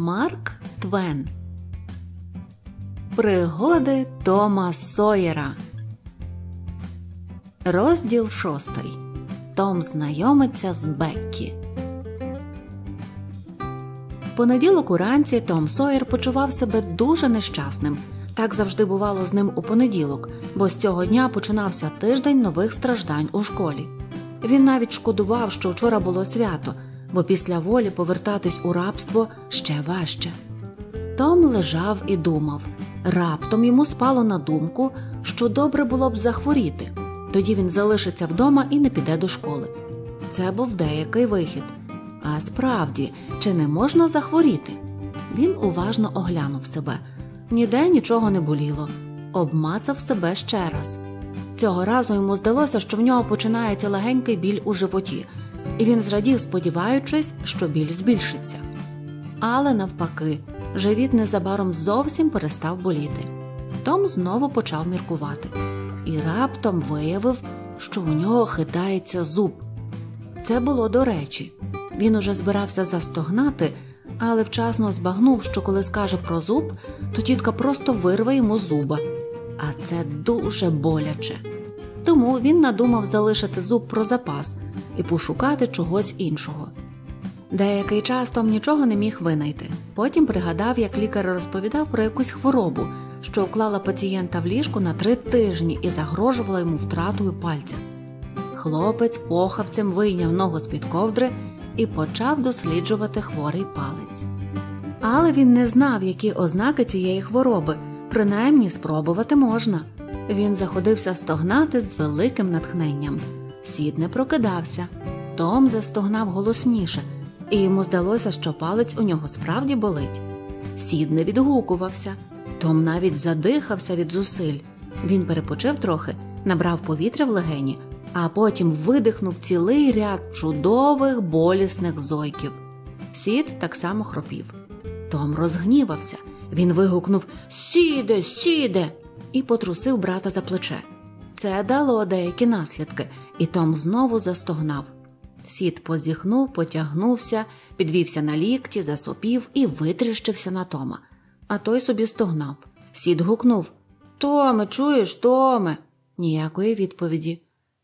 Марк Твен. Пригоди Тома Сойера. Розділ шостий. Том знайомиться з Беккі. В понеділок уранці Том Сойер почував себе дуже нещасним. Так завжди бувало з ним у понеділок, бо з цього дня починався тиждень нових страждань у школі. Він навіть шкодував, що вчора було свято бо після волі повертатись у рабство ще важче. Том лежав і думав. Раптом йому спало на думку, що добре було б захворіти, тоді він залишиться вдома і не піде до школи. Це був деякий вихід. А справді, чи не можна захворіти? Він уважно оглянув себе. Ніде нічого не боліло, обмацав себе ще раз. Цього разу йому здалося, що в нього починається легенький біль у животі і він зрадів, сподіваючись, що біль збільшиться. Але навпаки, живіт незабаром зовсім перестав боліти. Том знову почав міркувати і раптом виявив, що у нього хитається зуб. Це було до речі. Він уже збирався застогнати, але вчасно збагнув, що коли скаже про зуб, то тітка просто вирве йому зуба. А це дуже боляче. Тому він надумав залишити зуб про запас і пошукати чогось іншого. Деякий час Том нічого не міг винайти. Потім пригадав, як лікар розповідав про якусь хворобу, що уклала пацієнта в ліжку на три тижні і загрожувала йому втратою пальця. Хлопець похавцем вийняв ногу з під ковдри і почав досліджувати хворий палець. Але він не знав, які ознаки цієї хвороби, принаймні спробувати можна. Він заходився стогнати з великим натхненням. Сід не прокидався. Том застогнав голосніше, і йому здалося, що палець у нього справді болить. Сід не відгукувався, Том навіть задихався від зусиль. Він перепочив трохи, набрав повітря в легені, а потім видихнув цілий ряд чудових болісних зойків. Сід так само хропів. Том розгнівався. Він вигукнув Сіде, сіде! і потрусив брата за плече. Це дало деякі наслідки, і Том знову застогнав. Сід позіхнув, потягнувся, підвівся на лікті, засопів і витріщився на Тома. А той собі стогнав. Сід гукнув Томе, чуєш, Томе? Ніякої відповіді.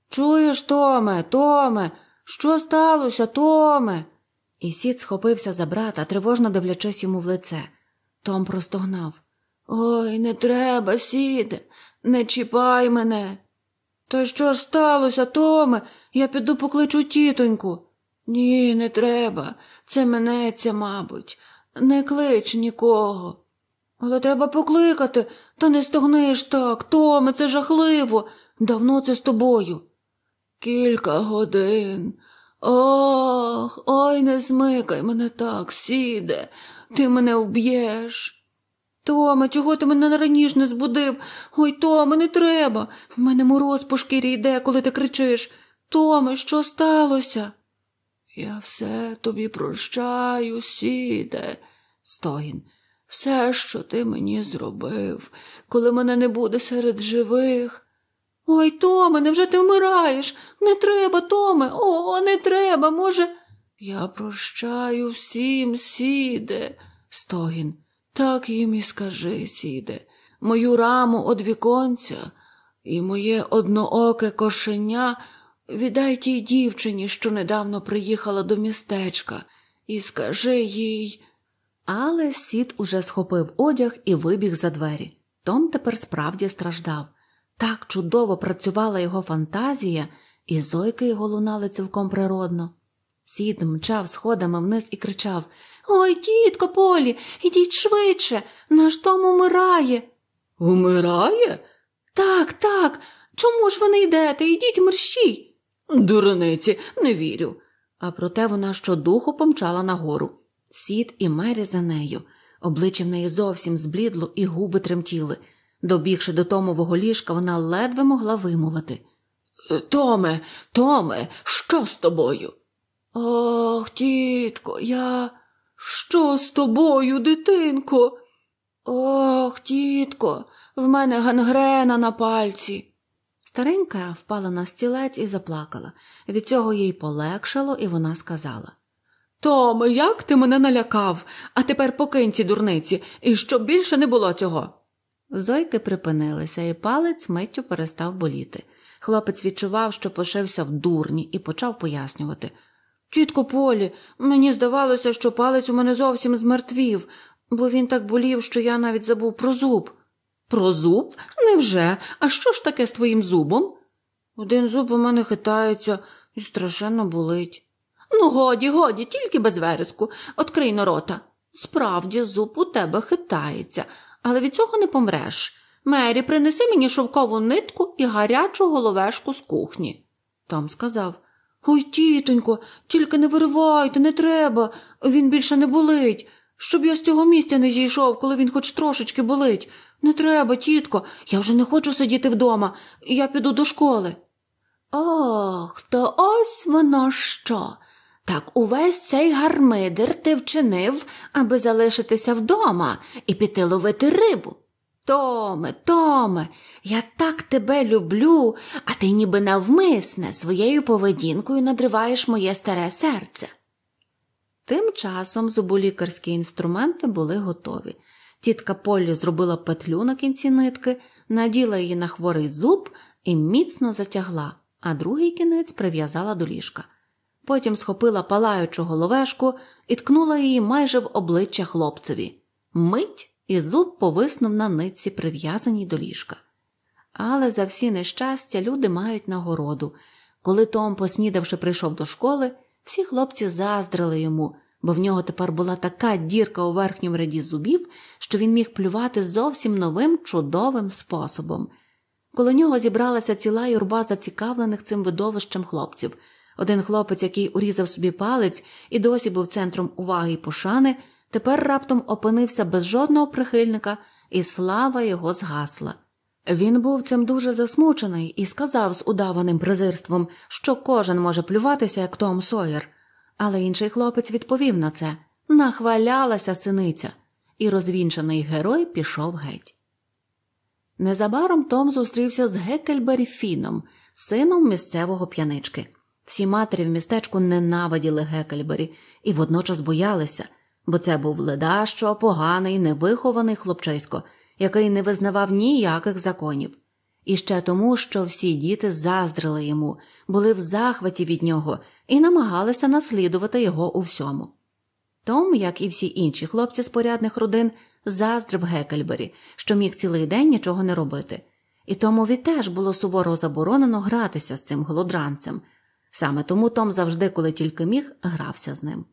Чуєш, Томе, Томе, що сталося, Томе? І сід схопився за брата, тривожно дивлячись йому в лице. Том простогнав. Ой, не треба, сіде, не чіпай мене. Та що ж сталося, Томе? Я піду покличу тітоньку. Ні, не треба. Це минеться, мабуть. Не клич нікого. Але треба покликати, та не стогниш так. Томе, це жахливо. Давно це з тобою. Кілька годин. Ох, ой, не змикай мене так, сіде, ти мене вб'єш. Томе, чого ти мене раніше не збудив? Ой, Томе, не треба. В мене мороз по шкірі йде, коли ти кричиш. Томе, що сталося? Я все тобі прощаю, сіде, стогін. Все, що ти мені зробив, коли мене не буде серед живих. Ой, Томе, невже ти вмираєш? Не треба, Томе, о, не треба, може. Я прощаю всім, сіде, стогін. Так їм і скажи, сіде, мою раму од віконця і моє однооке кошеня віддай тій дівчині, що недавно приїхала до містечка, і скажи їй. Але сід уже схопив одяг і вибіг за двері. Том тепер справді страждав. Так чудово працювала його фантазія, і зойки його лунали цілком природно. Сід мчав сходами вниз і кричав Ой, тітко Полі, ідіть швидше, наш Том умирає. Умирає? Так, так. Чому ж ви не йдете? Ідіть мерщій. Дурниці, не вірю. А проте вона щодуху помчала нагору. Сід і Мері за нею. Обличчя в неї зовсім зблідло, і губи тремтіли. Добігши до Томового ліжка, вона ледве могла вимовити. Е, Томе, Томе, що з тобою? Ох, тітко, я. Що з тобою, дитинко? Ох, тітко, в мене гангрена на пальці. Старенька впала на стілець і заплакала. Від цього їй полегшало, і вона сказала Томе, як ти мене налякав, а тепер покинь ці дурниці, і щоб більше не було цього. Зойки припинилися, і палець миттю перестав боліти. Хлопець відчував, що пошився в дурні, і почав пояснювати. Тітко Полі, мені здавалося, що палець у мене зовсім змертвів, бо він так болів, що я навіть забув про зуб. Про зуб? Невже? А що ж таке з твоїм зубом? Один зуб у мене хитається і страшенно болить. Ну, годі, годі, тільки без вереску. Открий рота. Справді, зуб у тебе хитається, але від цього не помреш. Мері, принеси мені шовкову нитку і гарячу головешку з кухні. Том сказав Ой, тітонько, тільки не виривайте, не треба. Він більше не болить. Щоб я з цього місця не зійшов, коли він хоч трошечки болить. Не треба, тітко, я вже не хочу сидіти вдома, я піду до школи. Ох, то ось воно що. Так увесь цей гармидер ти вчинив, аби залишитися вдома і піти ловити рибу. Томе, Томе, я так тебе люблю, а ти ніби навмисне своєю поведінкою надриваєш моє старе серце. Тим часом зуболікарські інструменти були готові. Тітка Полі зробила петлю на кінці нитки, наділа її на хворий зуб і міцно затягла, а другий кінець прив'язала до ліжка. Потім схопила палаючу головешку і ткнула її майже в обличчя хлопцеві. Мить і зуб повиснув на нитці, прив'язаній до ліжка. Але за всі нещастя люди мають нагороду. Коли Том, поснідавши, прийшов до школи, всі хлопці заздрили йому, бо в нього тепер була така дірка у верхньому ряді зубів, що він міг плювати зовсім новим чудовим способом. Коло нього зібралася ціла юрба зацікавлених цим видовищем хлопців. Один хлопець, який урізав собі палець і досі був центром уваги і пошани, тепер раптом опинився без жодного прихильника, і слава його згасла. Він був цим дуже засмучений і сказав з удаваним презирством, що кожен може плюватися, як Том Сойер. Але інший хлопець відповів на це нахвалялася синиця, і розвінчений герой пішов геть. Незабаром Том зустрівся з Гекельбері Фіном, сином місцевого п'янички. Всі матері в містечку ненавиділи Гекельбері і водночас боялися, бо це був ледащо, поганий, невихований хлопчисько, який не визнавав ніяких законів. І ще тому, що всі діти заздрили йому, були в захваті від нього і намагалися наслідувати його у всьому. Том, як і всі інші хлопці з порядних родин, заздрив Гекельбері, що міг цілий день нічого не робити, і Томові теж було суворо заборонено гратися з цим голодранцем. Саме тому Том завжди, коли тільки міг, грався з ним.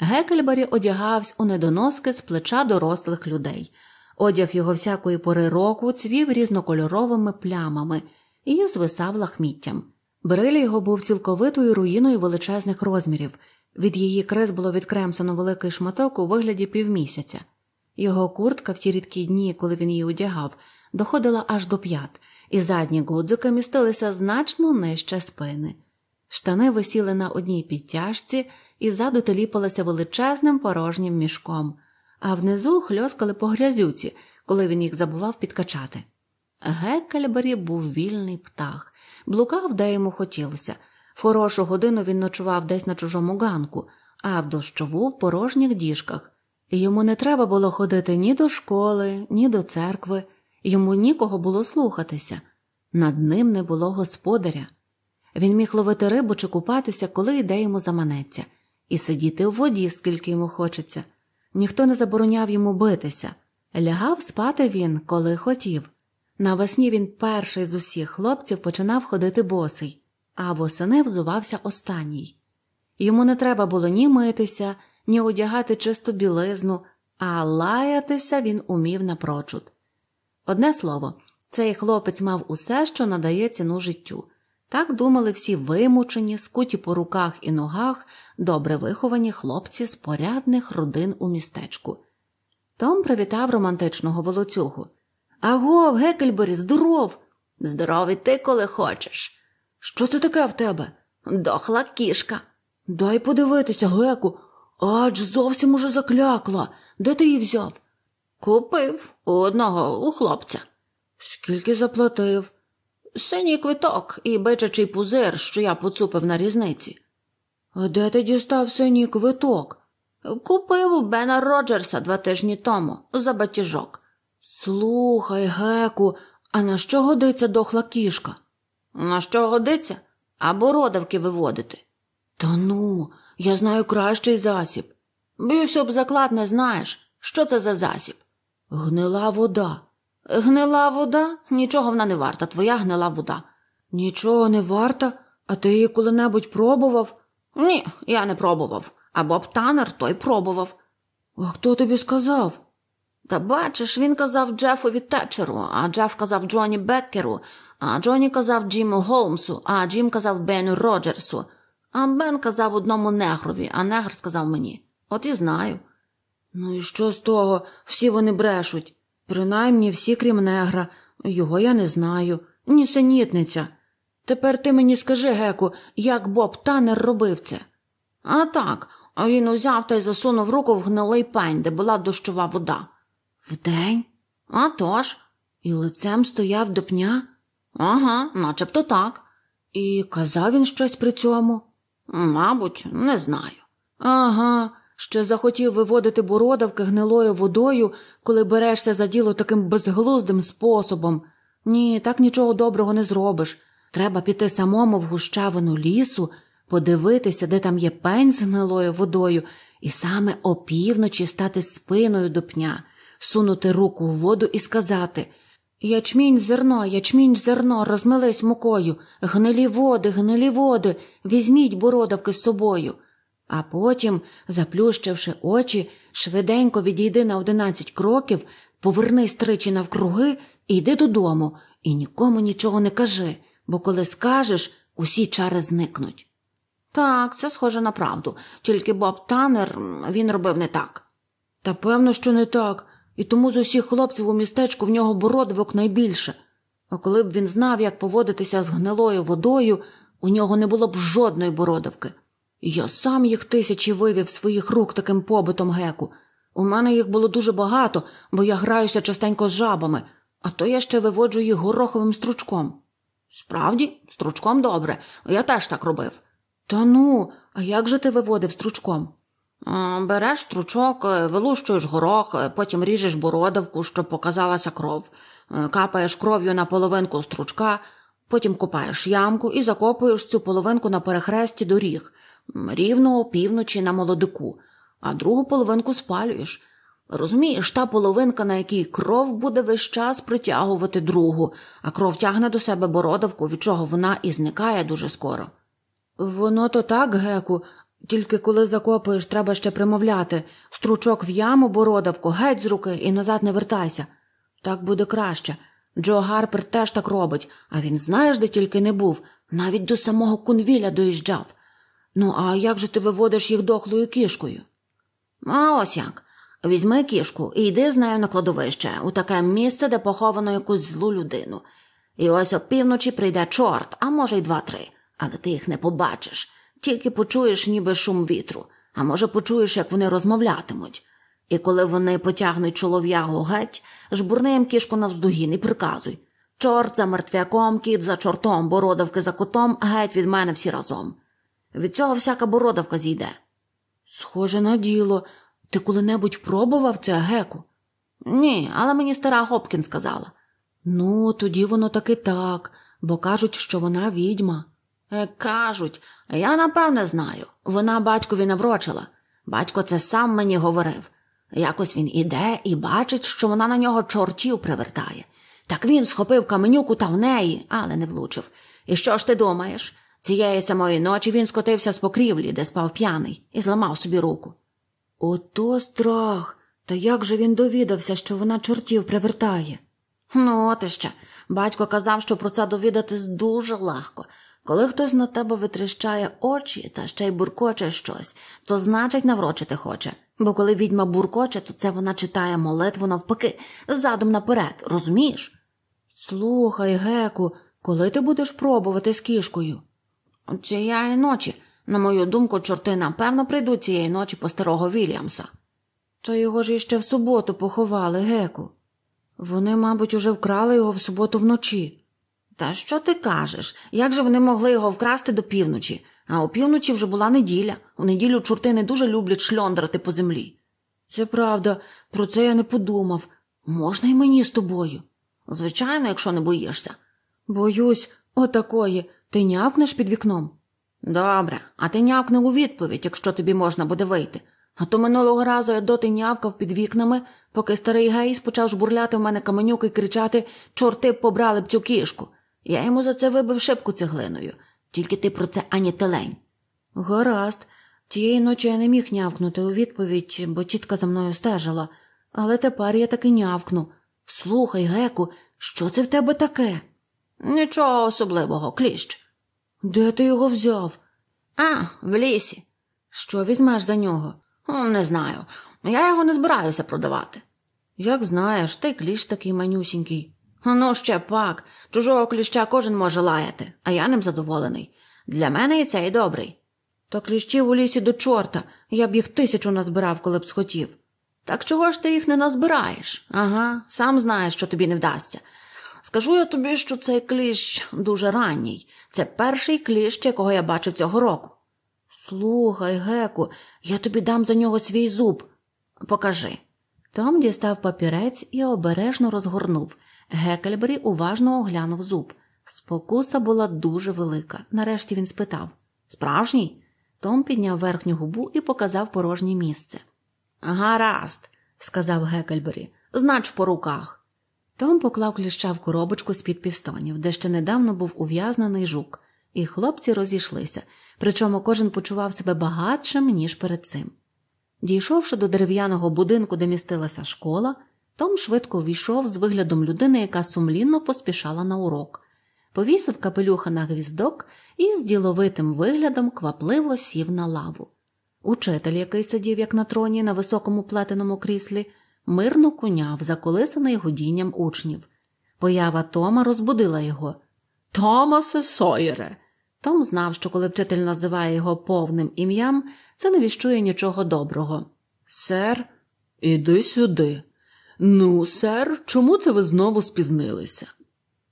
Гекельбері одягався у недоноски з плеча дорослих людей. Одяг його всякої пори року цвів різнокольоровими плямами і звисав лахміттям. Бриль його був цілковитою руїною величезних розмірів. Від її крес було відкремсано великий шматок у вигляді півмісяця. Його куртка в ті рідкі дні, коли він її одягав, доходила аж до п'ят, і задні гудзики містилися значно нижче спини. Штани висіли на одній підтяжці і ззаду теліпалася величезним порожнім мішком, а внизу хльоскали по грязюці, коли він їх забував підкачати. Геккельбері був вільний птах, блукав, де йому хотілося. В хорошу годину він ночував десь на чужому ганку, а в дощову в порожніх діжках. Йому не треба було ходити ні до школи, ні до церкви, йому нікого було слухатися. Над ним не було господаря. Він міг ловити рибу чи купатися, коли йде йому заманеться, і сидіти в воді, скільки йому хочеться. Ніхто не забороняв йому битися. Лягав спати він, коли хотів. Навесні він перший з усіх хлопців починав ходити босий, а восени взувався останній. Йому не треба було ні митися, ні одягати чисту білизну, а лаятися він умів напрочуд. Одне слово, цей хлопець мав усе, що надає ціну життю. Так думали всі вимучені, скуті по руках і ногах, добре виховані хлопці з порядних родин у містечку. Том привітав романтичного волоцюгу. Агов, Гекельбері, здоров! Здоров і ти, коли хочеш. Що це таке в тебе? Дохла кішка. Дай подивитися, Геку. Адж зовсім уже заклякла. Де ти її взяв? Купив у одного у хлопця. Скільки заплатив? Синій квиток і бичачий пузир, що я поцупив на різниці. Де ти дістав синій квиток? Купив у Бена Роджерса два тижні тому за батіжок. Слухай, Геку, а на що годиться дохла кішка? На що годиться? Або родавки виводити. Та ну, я знаю кращий засіб. Б'юся об заклад не знаєш, що це за засіб? Гнила вода. Гнила вода? Нічого вона не варта, твоя гнила вода. Нічого не варта, а ти її коли-небудь пробував? Ні, я не пробував. А боб танер той пробував. А хто тобі сказав? Та бачиш, він казав Джефові Течеру, а Джеф казав Джоні Беккеру, а Джоні казав Джиму Голмсу, а Джим казав Бену Роджерсу, а Бен казав одному негрові, а негр сказав мені. От і знаю. Ну і що з того? Всі вони брешуть. Принаймні всі, крім негра, його я не знаю, нісенітниця. Тепер ти мені скажи, Геку, як Боб танер робив це. А так, він узяв та й засунув руку в гнилий пень, де була дощова вода. Вдень? «А тож!» І лицем стояв до пня? Ага, начебто так. І казав він щось при цьому? Мабуть, не знаю. Ага, що захотів виводити бородавки гнилою водою, коли берешся за діло таким безглуздим способом. Ні, так нічого доброго не зробиш. Треба піти самому в гущавину лісу, подивитися, де там є пень з гнилою водою, і саме опівночі стати спиною до пня, сунути руку в воду і сказати Ячмінь зерно, ячмінь зерно, розмились мукою, гнилі води, гнилі води, візьміть бородавки з собою а потім, заплющивши очі, швиденько відійди на одинадцять кроків, повернись тричі навкруги і йди додому, і нікому нічого не кажи, бо коли скажеш, усі чари зникнуть. Так, це схоже на правду, тільки Боб Танер він робив не так. Та певно, що не так, і тому з усіх хлопців у містечку в нього бородивок найбільше. А коли б він знав, як поводитися з гнилою водою, у нього не було б жодної бородавки. Я сам їх тисячі вивів своїх рук таким побитом геку. У мене їх було дуже багато, бо я граюся частенько з жабами, а то я ще виводжу їх гороховим стручком. Справді, стручком добре, я теж так робив. Та ну, а як же ти виводив стручком? Береш стручок, е, вилущуєш горох, е, потім ріжеш бородавку, щоб показалася кров, е, капаєш кров'ю на половинку стручка, потім копаєш ямку і закопуєш цю половинку на перехресті доріг рівно опівночі на молодику, а другу половинку спалюєш. Розумієш, та половинка, на якій кров буде весь час притягувати другу, а кров тягне до себе бородавку, від чого вона і зникає дуже скоро. Воно то так, Геку, тільки коли закопуєш, треба ще примовляти стручок в яму бородавку, геть з руки і назад не вертайся. Так буде краще. Джо Гарпер теж так робить, а він знаєш, де тільки не був, навіть до самого кунвіля доїжджав. Ну, а як же ти виводиш їх дохлою кішкою? А ось як. Візьми кішку і йди з нею на кладовище, у таке місце, де поховано якусь злу людину. І ось опівночі прийде чорт, а може, й два-три, але ти їх не побачиш, тільки почуєш, ніби шум вітру, а може, почуєш, як вони розмовлятимуть. І коли вони потягнуть чолов'ягу геть, жбурни їм кішку навздогін і приказуй Чорт за мертвяком, кіт за чортом, бородавки за котом, геть від мене всі разом. Від цього всяка бородавка зійде. Схоже на діло, ти коли-небудь пробував це, геку? Ні, але мені стара Гопкін сказала. Ну, тоді воно таки так, бо кажуть, що вона відьма. Е, кажуть, я напевне знаю. Вона батькові наврочила. Батько це сам мені говорив. Якось він іде і бачить, що вона на нього чортів привертає. Так він схопив каменюку та в неї, але не влучив. І що ж ти думаєш? Цієї самої ночі він скотився з покрівлі, де спав п'яний, і зламав собі руку. Ото страх. Та як же він довідався, що вона чортів привертає? Ну, от іще. Батько казав, що про це довідатись дуже легко. Коли хтось на тебе витріщає очі та ще й буркоче щось, то значить наврочити хоче. Бо коли відьма буркоче, то це вона читає молитву навпаки, задом наперед, розумієш? Слухай, Геку, коли ти будеш пробувати з кішкою? Цієї ночі, на мою думку, чорти напевно прийдуть цієї ночі по старого Вільямса. То його ж іще в суботу поховали, геку. Вони, мабуть, уже вкрали його в суботу вночі. Та що ти кажеш? Як же вони могли його вкрасти до півночі? А у півночі вже була неділя. У неділю чорти не дуже люблять шльондрати по землі. Це правда, про це я не подумав. Можна й мені з тобою? Звичайно, якщо не боїшся. Боюсь, отакої. Ти нявкнеш під вікном? Добре, а ти нявкни у відповідь, якщо тобі можна буде вийти. А то минулого разу я доти нявкав під вікнами, поки старий Гейс почав жбурляти в мене каменюк і кричати Чорти б побрали б цю кішку. Я йому за це вибив шибку цеглиною. Тільки ти про це ані телень. Гаразд. Тієї ночі я не міг нявкнути у відповідь, бо тітка за мною стежила, але тепер я таки нявкну. Слухай, Геку, що це в тебе таке? Нічого особливого, кліщ. Де ти його взяв? А, в лісі. Що візьмеш за нього? Не знаю. Я його не збираюся продавати. Як знаєш, ти кліщ такий манюсінький. Ну, ще пак. Чужого кліща кожен може лаяти, а я ним задоволений. Для мене і цей добрий. Та кліщів у лісі до чорта, я б їх тисячу назбирав, коли б схотів. Так чого ж ти їх не назбираєш? Ага, сам знаєш, що тобі не вдасться. Скажу я тобі, що цей кліщ дуже ранній. Це перший кліщ, якого я бачив цього року. Слухай, Геку, я тобі дам за нього свій зуб. Покажи. Том дістав папірець і обережно розгорнув. Гекельбері уважно оглянув зуб. Спокуса була дуже велика. Нарешті він спитав Справжній? Том підняв верхню губу і показав порожнє місце. Гаразд, сказав Гекельбері, знач по руках. Том поклав кліща в коробочку з під пістонів, де ще недавно був ув'язнений жук, і хлопці розійшлися, причому кожен почував себе багатшим, ніж перед цим. Дійшовши до дерев'яного будинку, де містилася школа, Том швидко ввійшов з виглядом людини, яка сумлінно поспішала на урок, повісив капелюха на гвіздок і з діловитим виглядом квапливо сів на лаву. Учитель, який сидів, як на троні, на високому плетеному кріслі, мирно куняв, заколисаний гудінням учнів. Поява Тома розбудила його. Томасе Сойере. Том знав, що коли вчитель називає його повним ім'ям, це не віщує нічого доброго. Сер, іди сюди. Ну, сер, чому це ви знову спізнилися?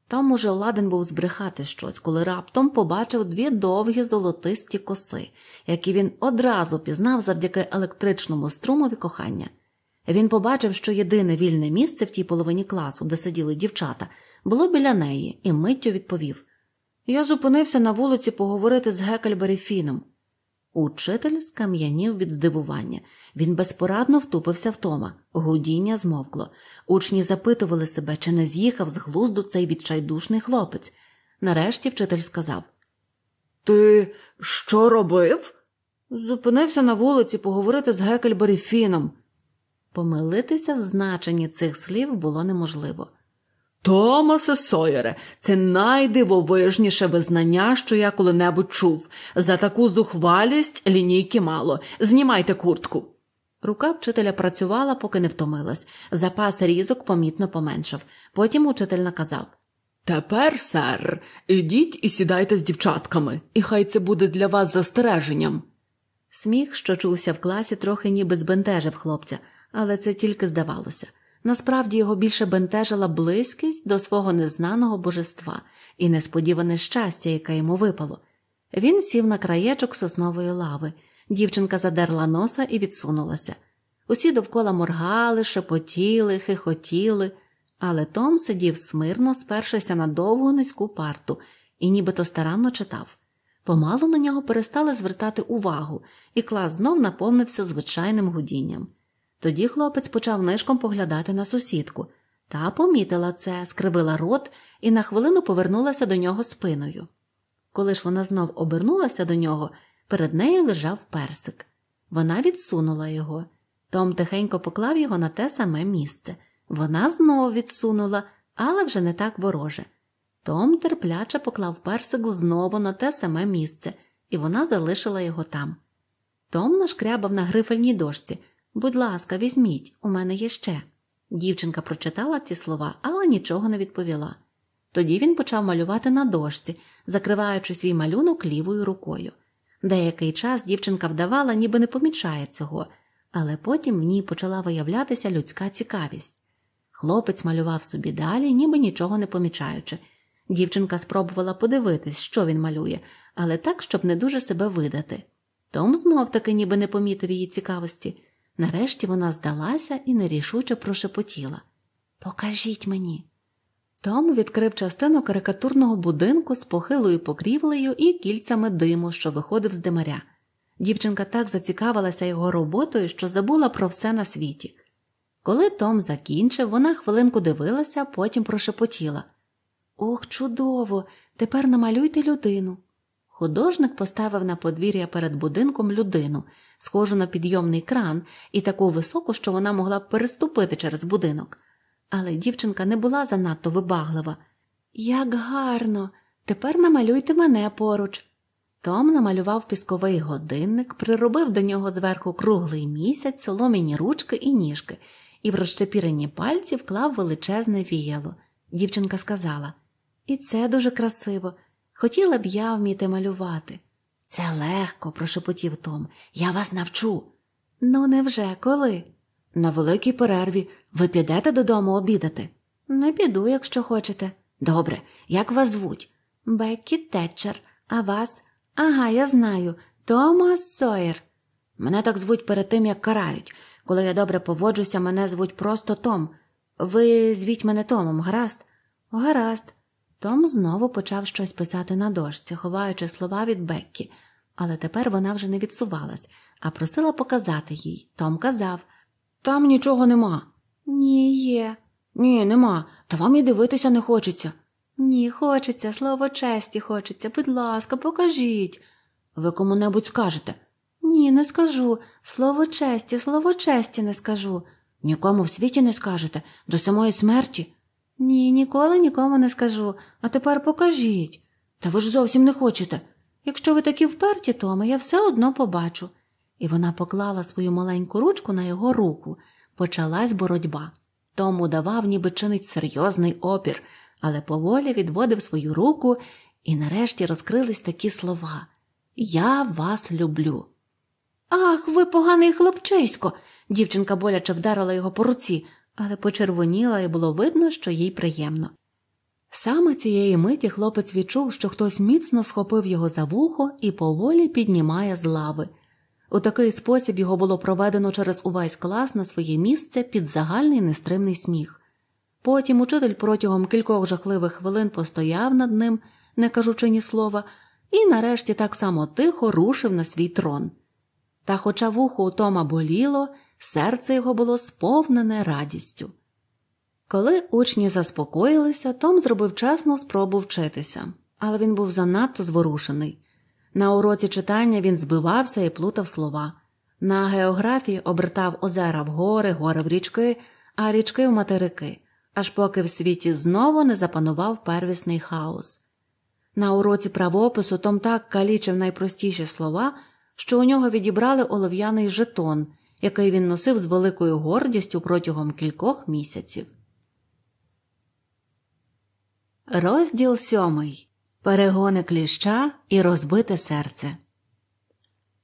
Том уже ладен був збрехати щось, коли раптом побачив дві довгі золотисті коси, які він одразу пізнав завдяки електричному струмові кохання. Він побачив, що єдине вільне місце в тій половині класу, де сиділи дівчата, було біля неї, і миттю відповів Я зупинився на вулиці поговорити з Гекельбері Фіном. Учитель скам'янів від здивування. Він безпорадно втупився в Тома. Гудіння змовкло. Учні запитували себе, чи не з'їхав з глузду цей відчайдушний хлопець. Нарешті вчитель сказав: Ти що робив? Зупинився на вулиці поговорити з Гекельбері Фіном. Помилитися в значенні цих слів було неможливо. Томасе Сойере, це найдивовижніше визнання, що я коли-небудь чув. За таку зухвалість лінійки мало. Знімайте куртку. Рука вчителя працювала, поки не втомилась. Запас різок помітно поменшав. Потім учитель наказав Тепер, сер, ідіть і сідайте з дівчатками, і хай це буде для вас застереженням. Сміх, що чувся в класі, трохи ніби збентежив хлопця але це тільки здавалося. Насправді його більше бентежила близькість до свого незнаного божества і несподіване щастя, яке йому випало. Він сів на краєчок соснової лави, дівчинка задерла носа і відсунулася. Усі довкола моргали, шепотіли, хихотіли, але Том сидів смирно, спершися на довгу низьку парту і нібито старанно читав. Помалу на нього перестали звертати увагу, і клас знов наповнився звичайним гудінням. Тоді хлопець почав нишком поглядати на сусідку, та помітила це, скривила рот і на хвилину повернулася до нього спиною. Коли ж вона знов обернулася до нього, перед нею лежав персик. Вона відсунула його. Том тихенько поклав його на те саме місце. Вона знов відсунула, але вже не так вороже. Том терпляче поклав персик знову на те саме місце, і вона залишила його там. Том нашкрябав на грифельній дошці. Будь ласка, візьміть, у мене є ще. Дівчинка прочитала ці слова, але нічого не відповіла. Тоді він почав малювати на дошці, закриваючи свій малюнок лівою рукою. Деякий час дівчинка вдавала, ніби не помічає цього, але потім в ній почала виявлятися людська цікавість. Хлопець малював собі далі, ніби нічого не помічаючи. Дівчинка спробувала подивитись, що він малює, але так, щоб не дуже себе видати. Том знов таки ніби не помітив її цікавості. Нарешті вона здалася і нерішуче прошепотіла Покажіть мені. Том відкрив частину карикатурного будинку з похилою покрівлею і кільцями диму, що виходив з димаря. Дівчинка так зацікавилася його роботою, що забула про все на світі. Коли Том закінчив, вона хвилинку дивилася, потім прошепотіла Ох, чудово! Тепер намалюйте людину. Художник поставив на подвір'я перед будинком людину, схожу на підйомний кран і таку високу, що вона могла б переступити через будинок. Але дівчинка не була занадто вибаглива. Як гарно, тепер намалюйте мене поруч. Том намалював пісковий годинник, приробив до нього зверху круглий місяць, соломіні ручки і ніжки, і в розчепірені пальці вклав величезне віяло. Дівчинка сказала І це дуже красиво. Хотіла б я вміти малювати. Це легко, прошепотів Том. Я вас навчу. Ну, невже коли? На великій перерві ви підете додому обідати? Не піду, якщо хочете. Добре, як вас звуть? Беккі Тетчер, а вас? Ага, я знаю. Томас Сойер. Мене так звуть перед тим, як карають. Коли я добре поводжуся, мене звуть просто Том. Ви звіть мене Томом, гаразд? Гаразд. Том знову почав щось писати на дошці, ховаючи слова від Беккі, але тепер вона вже не відсувалась, а просила показати їй. Том казав Там нічого нема. Ні, є. Ні, нема. Та вам і дивитися не хочеться. Ні, хочеться, слово честі хочеться. Будь ласка, покажіть. Ви кому небудь скажете. Ні, не скажу. Слово честі, слово честі не скажу. Нікому в світі не скажете, до самої смерті. Ні, ніколи нікому не скажу, а тепер покажіть. Та ви ж зовсім не хочете. Якщо ви такі вперті, Томе, я все одно побачу. І вона поклала свою маленьку ручку на його руку. Почалась боротьба. Тому давав, ніби чинить серйозний опір, але поволі відводив свою руку, і нарешті розкрились такі слова Я вас люблю. Ах, ви поганий хлопчисько. Дівчинка боляче вдарила його по руці але почервоніла, і було видно, що їй приємно. Саме цієї миті хлопець відчув, що хтось міцно схопив його за вухо і поволі піднімає з лави. У такий спосіб його було проведено через увесь клас на своє місце під загальний нестримний сміх. Потім учитель протягом кількох жахливих хвилин постояв над ним, не кажучи ні слова, і нарешті так само тихо рушив на свій трон. Та, хоча вухо у Тома боліло, серце його було сповнене радістю. Коли учні заспокоїлися, Том зробив чесну спробу вчитися, але він був занадто зворушений. На уроці читання він збивався і плутав слова. На географії обертав озера в гори, гори в річки, а річки в материки, аж поки в світі знову не запанував первісний хаос. На уроці правопису Том так калічив найпростіші слова, що у нього відібрали олов'яний жетон який він носив з великою гордістю протягом кількох місяців. Розділ сьомий Перегони кліща і розбите серце.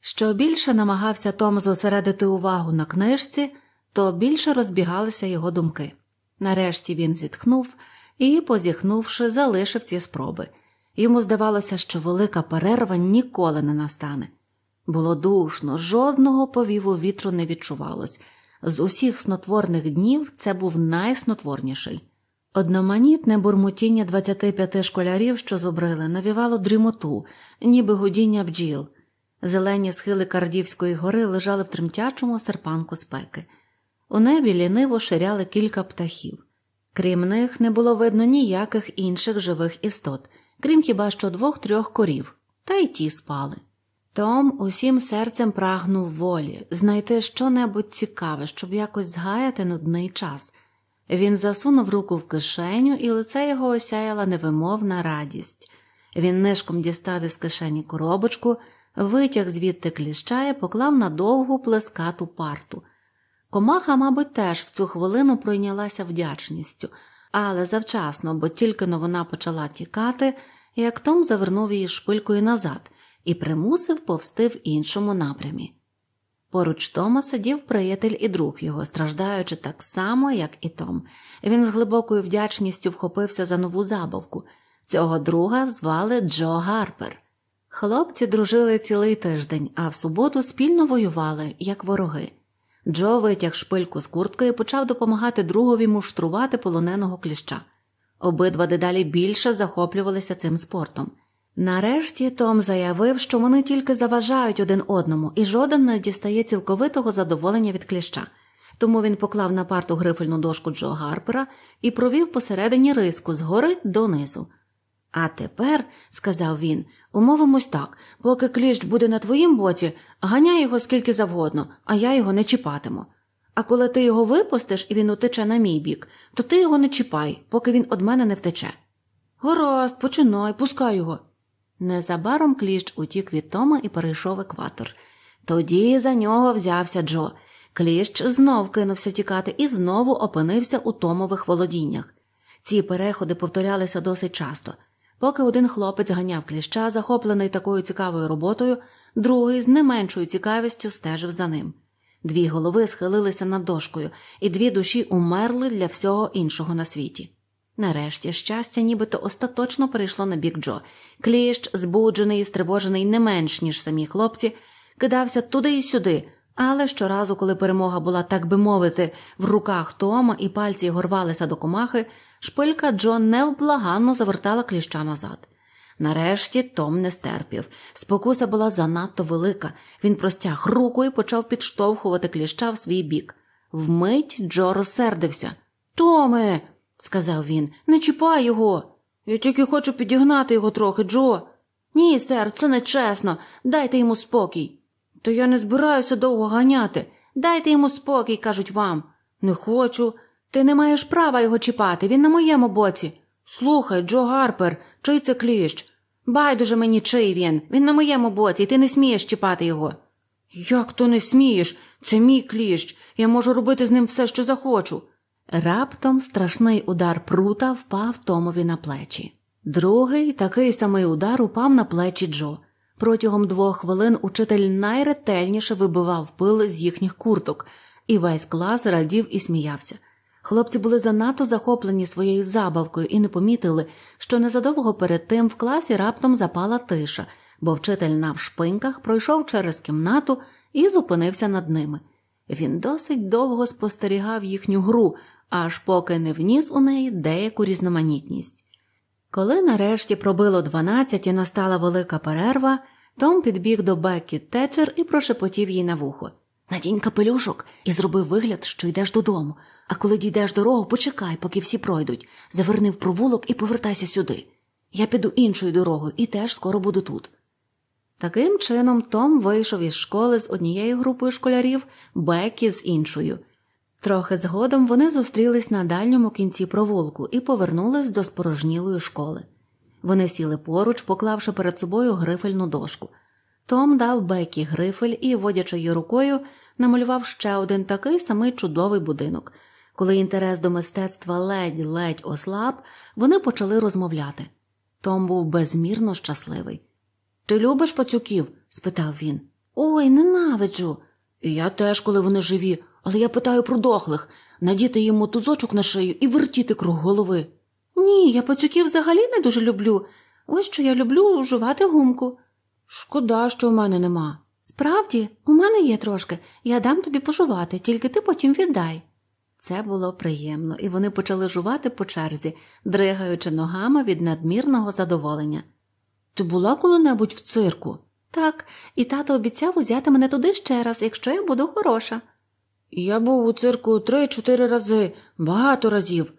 Що більше намагався Том зосередити увагу на книжці, то більше розбігалися його думки. Нарешті він зітхнув і, позіхнувши, залишив ці спроби. Йому здавалося, що велика перерва ніколи не настане. Було душно, жодного повіву вітру не відчувалось. З усіх снотворних днів це був найснотворніший. Одноманітне бурмотіння 25 школярів, що зубрили, навівало дрімоту, ніби гудіння бджіл. Зелені схили Кардівської гори лежали в тремтячому серпанку спеки. У небі ліниво ширяли кілька птахів. Крім них, не було видно ніяких інших живих істот, крім хіба що двох трьох корів, та й ті спали. Том усім серцем прагнув волі, знайти щонебудь цікаве, щоб якось згаяти нудний час. Він засунув руку в кишеню, і лице його осяяла невимовна радість. Він нишком дістав із кишені коробочку, витяг звідти кліща і поклав на довгу плескату парту. Комаха, мабуть, теж в цю хвилину пройнялася вдячністю, але завчасно, бо тільки но вона почала тікати, як Том завернув її шпилькою назад і примусив повсти в іншому напрямі. Поруч Тома сидів приятель і друг його, страждаючи так само, як і Том. Він з глибокою вдячністю вхопився за нову забавку. Цього друга звали Джо Гарпер. Хлопці дружили цілий тиждень, а в суботу спільно воювали, як вороги. Джо витяг шпильку з куртки і почав допомагати другові муштрувати полоненого кліща. Обидва дедалі більше захоплювалися цим спортом. Нарешті Том заявив, що вони тільки заважають один одному, і жоден не дістає цілковитого задоволення від кліща. Тому він поклав на парту грифельну дошку Джо Гарпера і провів посередині риску згори донизу. А тепер, сказав він, умовимось так, поки кліщ буде на твоїм боці, ганяй його скільки завгодно, а я його не чіпатиму. А коли ти його випустиш і він утече на мій бік, то ти його не чіпай, поки він од мене не втече. Гаразд, починай, пускай його. Незабаром кліщ утік від Тома і перейшов екватор. Тоді за нього взявся Джо. Кліщ знов кинувся тікати і знову опинився у Томових володіннях. Ці переходи повторялися досить часто. Поки один хлопець ганяв кліща, захоплений такою цікавою роботою, другий з не меншою цікавістю стежив за ним. Дві голови схилилися над дошкою, і дві душі умерли для всього іншого на світі. Нарешті щастя, нібито остаточно перейшло на бік Джо. Кліщ, збуджений і стривожений не менш ніж самі хлопці, кидався туди і сюди. Але щоразу, коли перемога була, так би мовити, в руках Тома і пальці його рвалися до комахи, шпилька Джо невблаганно завертала кліща назад. Нарешті Том не стерпів. Спокуса була занадто велика. Він простяг руку і почав підштовхувати кліща в свій бік. Вмить Джо розсердився. Томе сказав він. Не чіпай його. Я тільки хочу підігнати його трохи, Джо. Ні, сер, це не чесно. Дайте йому спокій. То я не збираюся довго ганяти. Дайте йому спокій, кажуть вам. Не хочу. Ти не маєш права його чіпати, він на моєму боці. Слухай, Джо Гарпер, чий це кліщ. Байдуже мені чий він. Він на моєму боці, і ти не смієш чіпати його. Як то не смієш? Це мій кліщ. Я можу робити з ним все, що захочу. Раптом страшний удар прута впав Томові на плечі. Другий такий самий удар упав на плечі Джо. Протягом двох хвилин учитель найретельніше вибивав пил з їхніх курток, і весь клас радів і сміявся. Хлопці були занадто захоплені своєю забавкою і не помітили, що незадовго перед тим в класі раптом запала тиша, бо вчитель на вшпинках пройшов через кімнату і зупинився над ними. Він досить довго спостерігав їхню гру, аж поки не вніс у неї деяку різноманітність. Коли нарешті пробило 12 і настала велика перерва, Том підбіг до Беккі Течер і прошепотів їй на вухо Надінь капелюшок і зроби вигляд, що йдеш додому, а коли дійдеш дорогу, почекай, поки всі пройдуть, заверни в провулок і повертайся сюди. Я піду іншою дорогою і теж скоро буду тут. Таким чином, Том вийшов із школи з однією групою школярів, Бекі з іншою. Трохи згодом вони зустрілись на дальньому кінці провулку і повернулись до спорожнілої школи. Вони сіли поруч, поклавши перед собою грифельну дошку. Том дав Бекі грифель і, водячи її рукою, намалював ще один такий самий чудовий будинок. Коли інтерес до мистецтва ледь-ледь ослаб, вони почали розмовляти. Том був безмірно щасливий. Ти любиш пацюків? спитав він. Ой, ненавиджу. І я теж, коли вони живі, але я питаю про дохлих надіти їм мотузочок на шию і вертіти круг голови. Ні, я пацюків взагалі не дуже люблю. Ось що я люблю жувати гумку. Шкода, що в мене нема. Справді, у мене є трошки, я дам тобі пожувати, тільки ти потім віддай. Це було приємно, і вони почали жувати по черзі, дригаючи ногами від надмірного задоволення. Ти була коли-небудь в цирку? Так, і тато обіцяв узяти мене туди ще раз, якщо я буду хороша. Я був у цирку три-чотири рази, багато разів.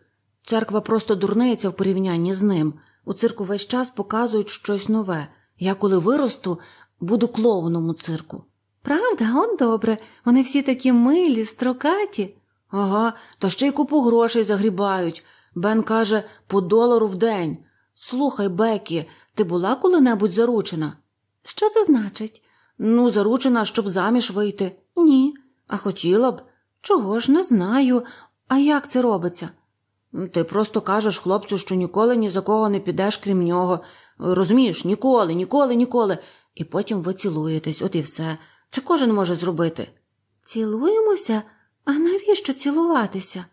Церква просто дурниця в порівнянні з ним. У цирку весь час показують щось нове. Я, коли виросту, буду клоуном у цирку. Правда, от добре. Вони всі такі милі, строкаті. Ага, то ще й купу грошей загрібають. Бен каже, по долару в день. Слухай, Бекі, ти була коли-небудь заручена? Що це значить? Ну, заручена, щоб заміж вийти. Ні. А хотіла б? Чого ж не знаю. А як це робиться? Ти просто кажеш хлопцю, що ніколи ні за кого не підеш, крім нього. Розумієш, ніколи, ніколи, ніколи. І потім ви цілуєтесь, от і все. Це кожен може зробити. Цілуємося, а навіщо цілуватися?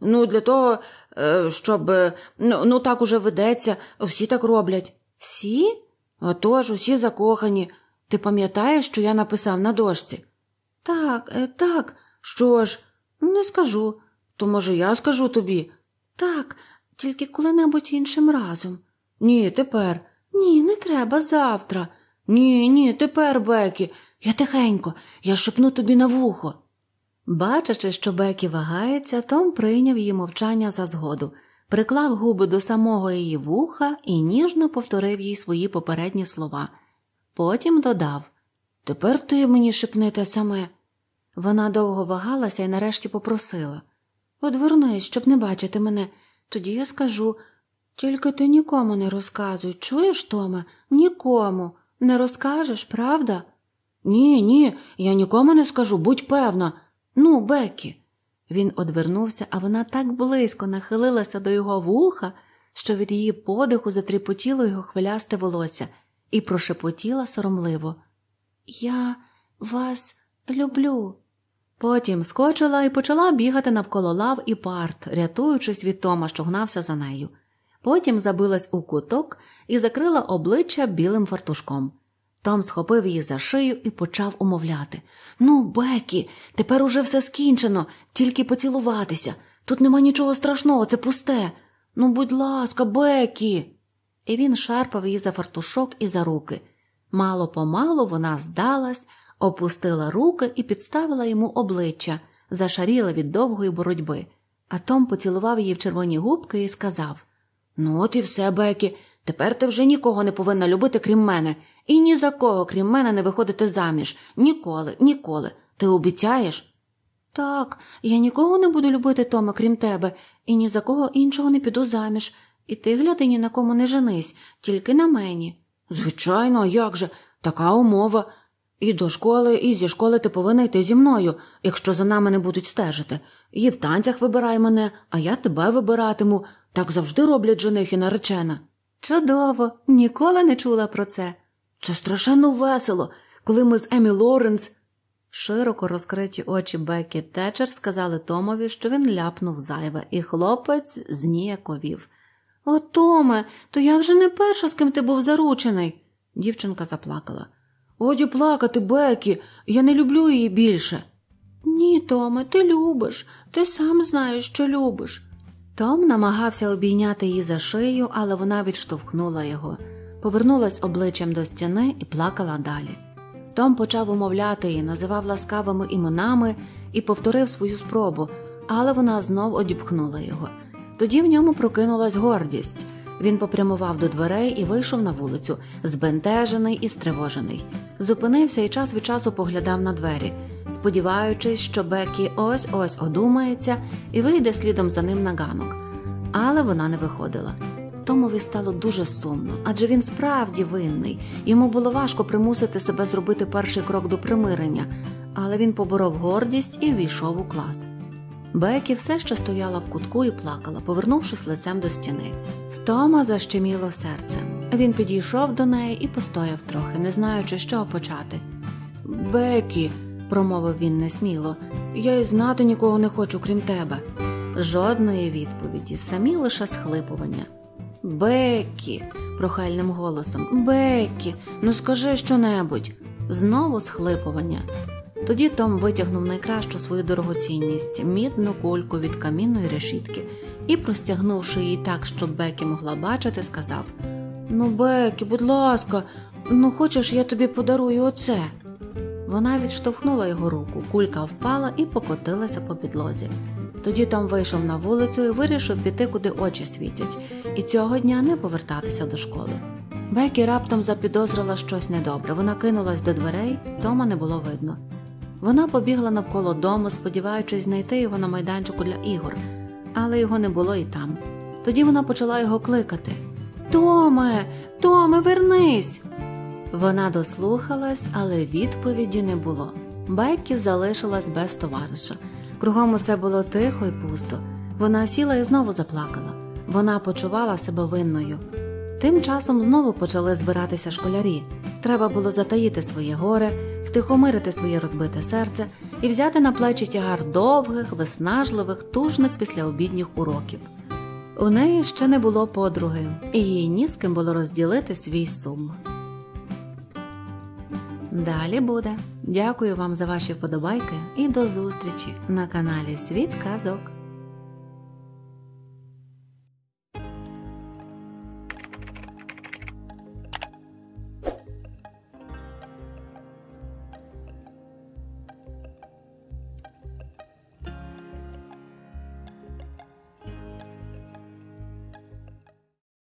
Ну, для того, е, щоб е, ну, ну так уже ведеться, всі так роблять. Всі? А тож, усі закохані. Ти пам'ятаєш, що я написав на дошці? Так, е, так, що ж, не скажу. То, може, я скажу тобі. Так, тільки коли-небудь іншим разом. Ні, тепер. Ні, не треба завтра. Ні, ні, тепер, Бекі, я тихенько, я шепну тобі на вухо. Бачачи, що Бекі вагається, Том прийняв її мовчання за згоду, приклав губи до самого її вуха і ніжно повторив їй свої попередні слова. Потім додав Тепер ти мені шепни те саме. Вона довго вагалася і нарешті попросила Одвернись, щоб не бачити мене, тоді я скажу тільки ти нікому не розказуй. Чуєш, Томе? Нікому. Не розкажеш, правда? Ні, ні, я нікому не скажу, будь певна. Ну, Бекі. Він одвернувся, а вона так близько нахилилася до його вуха, що від її подиху затріпотіло його хвилясте волосся, і прошепотіла соромливо. Я вас люблю. Потім скочила і почала бігати навколо лав і парт, рятуючись від Тома, що гнався за нею. Потім забилась у куток і закрила обличчя білим фартушком. Том схопив її за шию і почав умовляти Ну, Бекі, тепер уже все скінчено, тільки поцілуватися. Тут нема нічого страшного, це пусте. Ну, будь ласка, Бекі. І він шарпав її за фартушок і за руки. Мало помалу вона здалась, опустила руки і підставила йому обличчя, зашаріла від довгої боротьби. А Том поцілував її в червоні губки і сказав Ну, от і все, Бекі, тепер ти вже нікого не повинна любити, крім мене, і ні за кого, крім мене, не виходити заміж. Ніколи, ніколи. Ти обіцяєш? Так, я нікого не буду любити, Тома, крім тебе, і ні за кого іншого не піду заміж. І ти гляди ні на кому не женись, тільки на мені. Звичайно, як же? Така умова. І до школи, і зі школи ти повинна йти зі мною, якщо за нами не будуть стежити. І в танцях вибирай мене, а я тебе вибиратиму. Так завжди роблять жених і наречена. Чудово, ніколи не чула про це. Це страшенно весело, коли ми з Емі Лоренс. Широко розкриті очі Бекі Течер сказали Томові, що він ляпнув зайве, і хлопець зніяковів. О, Томе, то я вже не перша, з ким ти був заручений. Дівчинка заплакала. Годі плакати, Бекі, я не люблю її більше. Ні, Томе, ти любиш, ти сам знаєш, що любиш. Том намагався обійняти її за шию, але вона відштовхнула його, повернулась обличчям до стіни і плакала далі. Том почав умовляти її, називав ласкавими іменами і повторив свою спробу, але вона знов одіпхнула його. Тоді в ньому прокинулась гордість. Він попрямував до дверей і вийшов на вулицю, збентежений і стривожений. Зупинився і час від часу поглядав на двері, сподіваючись, що Бекі ось ось одумається і вийде слідом за ним на ганок. Але вона не виходила. Томові стало дуже сумно, адже він справді винний. Йому було важко примусити себе зробити перший крок до примирення, але він поборов гордість і війшов у клас. Бекі все ще стояла в кутку і плакала, повернувшись лицем до стіни. Втома защеміло серце. Він підійшов до неї і постояв трохи, не знаючи, що почати. Бекі, промовив він несміло, я і знати нікого не хочу, крім тебе. Жодної відповіді, самі лише схлипування. Бекі, прохальним голосом, Бекі, ну скажи щонебудь. Знову схлипування. Тоді Том витягнув найкращу свою дорогоцінність мідну кульку від камінної решітки і, простягнувши її так, щоб Бекі могла бачити, сказав: Ну, Бекі, будь ласка, ну хочеш, я тобі подарую оце. Вона відштовхнула його руку, кулька впала і покотилася по підлозі. Тоді Том вийшов на вулицю і вирішив піти, куди очі світять, і цього дня не повертатися до школи. Бекі раптом запідозрила щось недобре. Вона кинулась до дверей, Тома не було видно. Вона побігла навколо дому, сподіваючись знайти його на майданчику для ігор, але його не було і там. Тоді вона почала його кликати Томе, Томе, вернись. Вона дослухалась, але відповіді не було. Беккі залишилась без товариша. Кругом усе було тихо і пусто. Вона сіла і знову заплакала. Вона почувала себе винною. Тим часом знову почали збиратися школярі. Треба було затаїти своє горе втихомирити своє розбите серце і взяти на плечі тягар довгих, виснажливих, тужних післяобідніх уроків. У неї ще не було подруги, і їй ні з ким було розділити свій сум. Далі буде. Дякую вам за ваші вподобайки і до зустрічі на каналі Світ Казок.